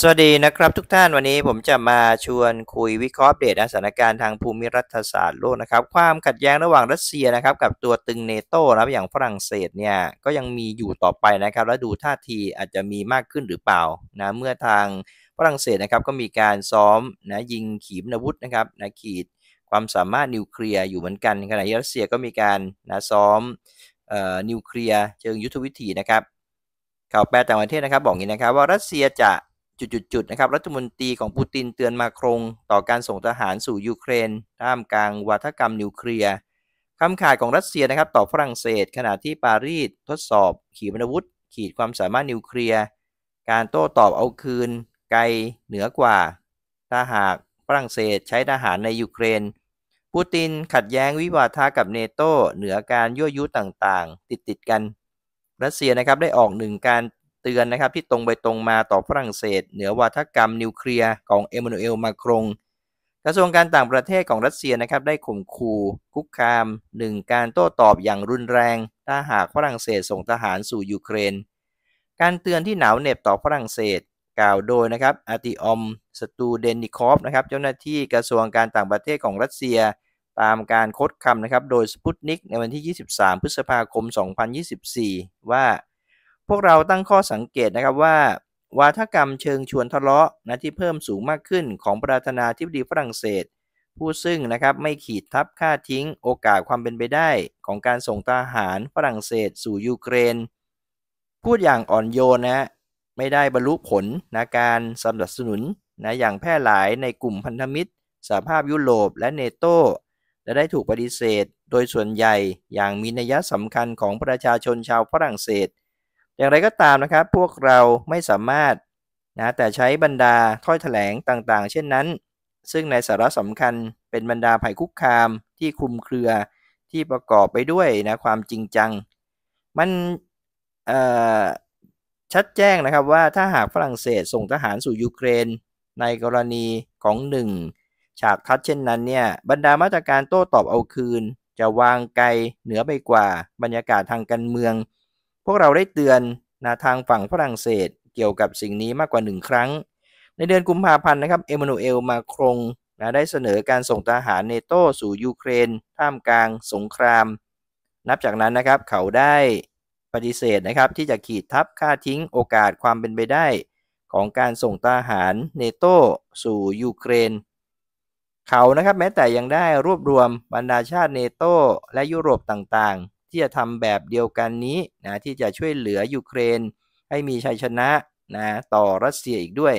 สวัสดีนะครับ ทุกท่านวันนี้ผมจะมาชวนคุยวิเคราะห์เดตสถานการณ์ทางภูมิรัฐศาสตร์โลกนะครับ ความขัดแย้งระหว่างรัสเซียนะครับ กับตัวตึงเนโตนะครับอย่างฝรั่งเศสเนี่ย ก็ยังมีอยู่ต่อไปนะครับ และดูท่าทีอาจจะมีมากขึ้นหรือเปล่านะ เมื่อทางฝรั่งเศสนะครับ ก็มีการซ้อมนะยิงขีปนาวุธนะครับนะขีดความสามารถนิวเคลียร์อยู่เหมือนกันขณะที่รัสเซียก็มีการนะซ้อมนิวเคลียร์เชิงยุทธวิธีนะครับข่าวแปลต่างประเทศนะครับบอกงี้นะครับว่ารัสเซียจะจุดๆนะครับ รัฐมนตรีของปูตินเตือนมาครง ต่อการส่งทหารสู่ ยูเครนท่ามกลางวัฒกรรมนิวเคลียร์ คำขาดของรัสเซียนะครับ ต่อฝรั่งเศส ขณะที่ปารีสทดสอบขีปนาวุธ ขีดความสามารถนิวเคลียร์ การโต้ตอบเอาคืน ไกลเหนือกว่า ถ้าหากฝรั่งเศสใช้ทหารในยูเครน ปูตินขัดแย้งวิวาทากับเนโตเหนือการยั่วยุต่างๆ ติดติดกัน รัสเซียนะครับได้ออกหนึ่งการเตือนนะครับที่ตรงไปตรงมาต่อฝรั่งเศสเหนือวาทกรรมนิวเคลียร์ของเอมานูเอลมาครง กระทรวงการต่างประเทศของรัสเซียนะครับได้ข่มขู่คุกคามหนึ่งการโต้ตอบอย่างรุนแรง ถ้าหากฝรั่งเศสส่งทหารสู่ยูเครน การเตือนที่หนาวเหน็บต่อฝรั่งเศสกล่าวโดยนะครับอาติออม สตูเดนิคอฟนะครับเจ้าหน้าที่กระทรวงการต่างประเทศของรัสเซียตามการคดคำนะครับโดยสปุตนิกในวันที่ 23 พฤษภาคม 2024 ว่าพวกเราตั้งข้อสังเกตนะครับว่า วาทกรรมเชิงชวนทะเลาะนะที่เพิ่มสูงมากขึ้นของประธานาธิบดีฝรั่งเศสผู้ซึ่งนะครับไม่ขีดทับค่าทิ้งโอกาสความเป็นไปได้ของการส่งทหารฝรั่งเศส สู่ยูเครน พูดอย่างอ่อนโยนนะไม่ได้บรรลุผลนะการสนับสนุน นะอย่างแพร่หลายในกลุ่มพันธมิตร สหภาพยุโรป และเนโตและได้ถูกปฏิเสธ โดยส่วนใหญ่อย่างมีนัยสำคัญของประชาชนชาวฝรั่งเศสอย่างไรก็ตามนะครับ พวกเราไม่สามารถนะ แต่ใช้บรรดาถ้อยถแถลงต่างๆ เช่นนั้น ซึ่งในสาระสำคัญเป็นบรรดาภัยคุกคามที่คลุมเครือที่ประกอบไปด้วยนะ ความจริงจัง มันชัดแจ้งนะครับว่าถ้าหากฝรั่งเศสส่งทหารสู่ยูเครน ในกรณีของหนึ่งฉากทัดเช่นนั้นเนี่ยบรรดามาตรการโต้ตอบเอาคืน จะวางไกลเหนือไปกว่าบรรยากาศทางการเมืองพวกเราได้เตือนนะทางฝั่งฝรั่งเศสเกี่ยวกับสิ่งนี้มากกว่า 1 ครั้ง ในเดือนกุมภาพันธ์นะครับเอมานูเอลมาครงนะได้เสนอการส่งทหารเนโต้ สู่ ยูเครน ท่ามกลางสงคราม นับจากนั้นนะครับเขาได้ปฏิเสธนะครับที่จะขีดทับค่าทิ้งโอกาสความเป็นไปได้ ของการส่งทหารเนโต้สู่ ยูเครน เขานะครับแม้แต่ยังได้รวบรวมบรรดาชาติเนโต้และยุโรปต่างที่จะทำแบบเดียวกันนี้นะที่จะช่วยเหลือยูเครนให้มีชัยชนะนะต่อรัสเซียอีกด้วย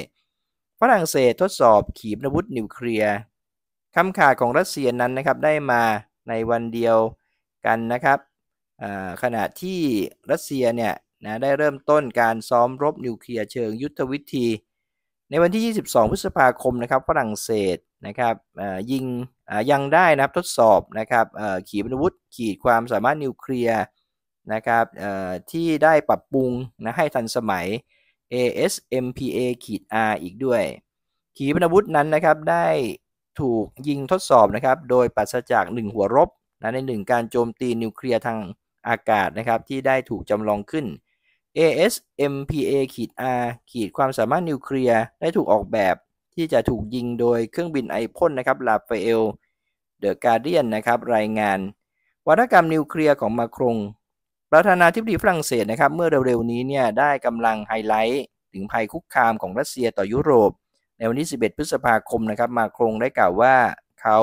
ฝรั่งเศสทดสอบขีปนาวุธนิวเคลียร์คำขาดของรัสเซียนั้นนะครับได้มาในวันเดียวกันนะครับขณะที่รัสเซียเนี่ยนะได้เริ่มต้นการซ้อมรบนิวเคลียร์เชิงยุทธวิธี ในวันที่ 22 พฤษภาคมนะครับฝรั่งเศสนะครับยิงยังได้นะทดสอบนะครับขีปนาวุธขีดความสามารถนิวเคลียร์นะครับที่ได้ปรับปรุงนะให้ทันสมัย ASMPA ขีด R อีกด้วย ขีปนาวุธนั้นนะครับได้ถูกยิงทดสอบนะครับโดยปัสจากหนึ่งหัวรบนะในงการโจมตีนิวเคลียร์ทางอากาศนะครับที่ได้ถูกจำลองขึ้น ASMPA ขีด R ขีดความสามารถนิวเคลียร์ได้ถูกออกแบบที่จะถูกยิงโดยเครื่องบินไอพ่นนะครับลาฟาเอลเดอะการเดียนนะครับรายงานวัฒกรรมนิวเคลียร์ของมาครงประธานาธิบดีฝรั่งเศสนะครับ เมื่อเร็วๆนี้เนี่ย ได้กำลังไฮไลท์ถึงภัยคุกคามของรัสเซียต่อยุโรป ในวันที่11 พฤษภาคมนะครับมาครงได้กล่าวว่าเขา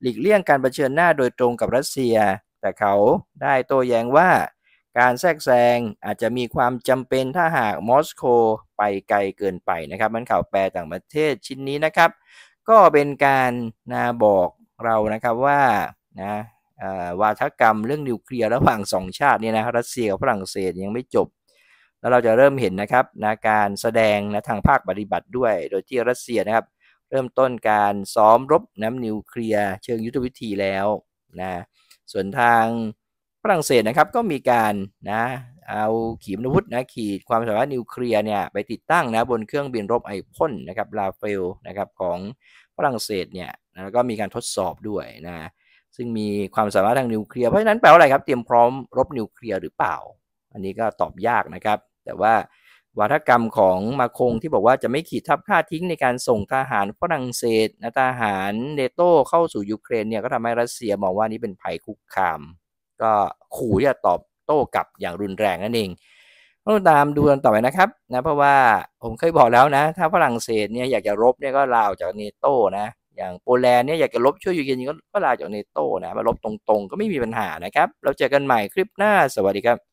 หลีกเลี่ยงการเผชิญหน้าโดยตรงกับรัสเซีย แต่เขาได้โต้แย้งว่าการแทรกแซงอาจจะมีความจำเป็นถ้าหากมอสโกไปไกลเกินไปนะครับ มันข่าวแปลต่างประเทศชิ้นนี้นะครับ ก็เป็นการนะบอกเรานะครับว่านะวาทกรรมเรื่องนิวเคลียร์ระหว่างสองชาตินี่นะรัสเซียกับฝรั่งเศสยังไม่จบ แล้วเราจะเริ่มเห็นนะครับนะการแสดงนะทางภาคปฏิบัติด้วย โดยที่รัสเซียนะครับ เริ่มต้นการซ้อมรบน้ำนิวเคลียร์เชิงยุทธวิธีแล้วนะส่วนทางฝรั่งเศสนะครับ ก็มีการนะ เอาขีปนาวุธนะขีดความสามารถนิวเคลียร์เนี่ยไปติดตั้งนะบนเครื่องบินรบไอพ่นนะครับลาเฟลนะครับของฝรั่งเศสเนี่ยแล้วก็มีการทดสอบด้วยนะ ซึ่งมีความสามารถทางนิวเคลียร์เพราะฉะนั้นแปลว่าอะไรครับเตรียมพร้อมรบนิวเคลียร์หรือเปล่า อันนี้ก็ตอบยากนะครับ แต่ว่า วาทกรรมของมาคงที่บอกว่าจะไม่ขีดทับค่าทิ้งในการส่งทหารฝรั่งเศสนะทหารเนโตเข้าสู่ยูเครนเนี่ยก็ทำให้รัสเซียมองว่านี่เป็นภัยคุกคามก็ขู่จะตอบโต้กลับอย่างรุนแรงนั่นเอง ต้องตามดูกันต่อไปนะครับนะเพราะว่าผมเคยบอกแล้วนะ ถ้าฝรั่งเศสเนี่ยอยากจะรบเนี่ยก็ลาออกจากเนโต้นะอย่างโปรแลนด์เนี่ยอยากจะรบช่วยยูเครนก็ลาออกจากเนโต้นะมารบตรง ๆก็ไม่มีปัญหานะครับเราเจอกันใหม่คลิปหน้าสวัสดีครับ